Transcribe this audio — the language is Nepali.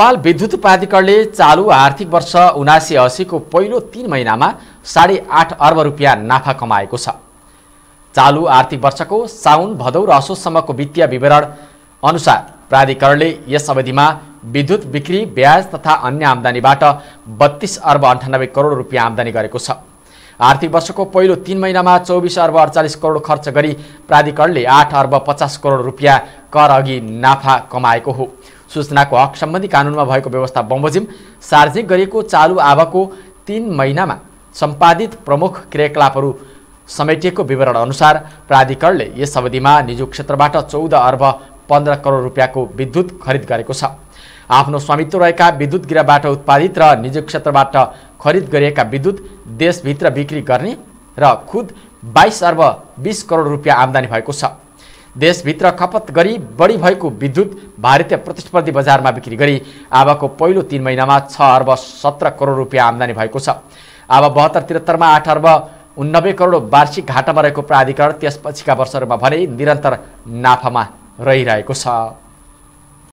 नेपाल विद्युत प्राधिकरणले चालु आर्थिक वर्ष उनासी असीको पहिलो तिन महिनामा साढे आठ अर्ब रुपियाँ नाफा कमाएको छ चालु आर्थिक वर्षको साउन भदौ र असोजसम्मको वित्तीय विवरण अनुसार प्राधिकरणले यस अवधिमा विद्युत बिक्री ब्याज तथा अन्य आम्दानीबाट बत्तिस अर्ब अन्ठानब्बे करोड रुपियाँ आम्दानी गरेको छ आर्थिक वर्षको पहिलो तिन महिनामा चौबिस अर्ब अडचालिस करोड खर्च गरी प्राधिकरणले आठ अर्ब पचास करोड रुपियाँ कर अघि नाफा कमाएको हो सूचनाको हक सम्बन्धी कानुनमा भएको व्यवस्था बमोजिम सार्वजनिक गरिएको चालु आवाको तिन महिनामा सम्पादित प्रमुख क्रियाकलापहरू समेटिएको विवरण अनुसार प्राधिकरणले यस अवधिमा निजी क्षेत्रबाट चौध अर्ब पन्ध्र करोड रुपियाँको विद्युत खरिद गरेको छ आफ्नो स्वामित्व रहेका विद्युत गृहबाट उत्पादित र निजी क्षेत्रबाट खरिद गरिएका विद्युत देशभित्र बिक्री गर्ने र खुद बाइस अर्ब बिस करोड रुपियाँ आम्दानी भएको छ देशभित्र खपत गरी बढी भएको विद्युत भारतीय प्रतिस्पर्धी बजारमा बिक्री गरी आबको पहिलो तिन महिनामा छ अर्ब सत्र करोड रुपियाँ आम्दानी भएको छ अब बहत्तर त्रिहत्तरमा आठ अर्ब उन्नब्बे करोड वार्षिक घाटामा रहेको प्राधिकरण त्यसपछिका वर्षहरूमा भने निरन्तर नाफामा रहिरहेको छ